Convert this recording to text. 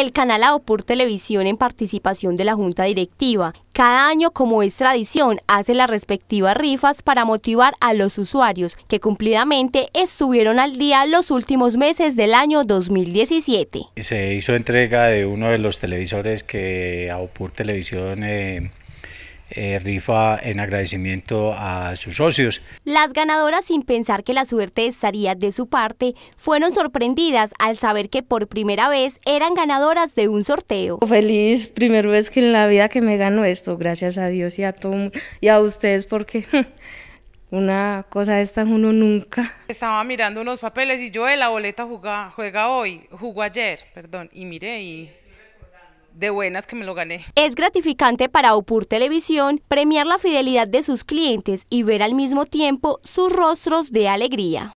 el canal Aopur Televisión en participación de la Junta Directiva. Cada año, como es tradición, hace las respectivas rifas para motivar a los usuarios que cumplidamente estuvieron al día los últimos meses del año 2017. Se hizo entrega de uno de los televisores que Aopur Televisión... Eh, eh, rifa en agradecimiento a sus socios. Las ganadoras, sin pensar que la suerte estaría de su parte, fueron sorprendidas al saber que por primera vez eran ganadoras de un sorteo. Feliz, primera vez que en la vida que me gano esto, gracias a Dios y a, todo, y a ustedes porque... Una cosa de esta uno nunca. Estaba mirando unos papeles y yo la boleta juega, juega hoy, jugó ayer, perdón, y miré y de buenas que me lo gané. Es gratificante para Opur Televisión premiar la fidelidad de sus clientes y ver al mismo tiempo sus rostros de alegría.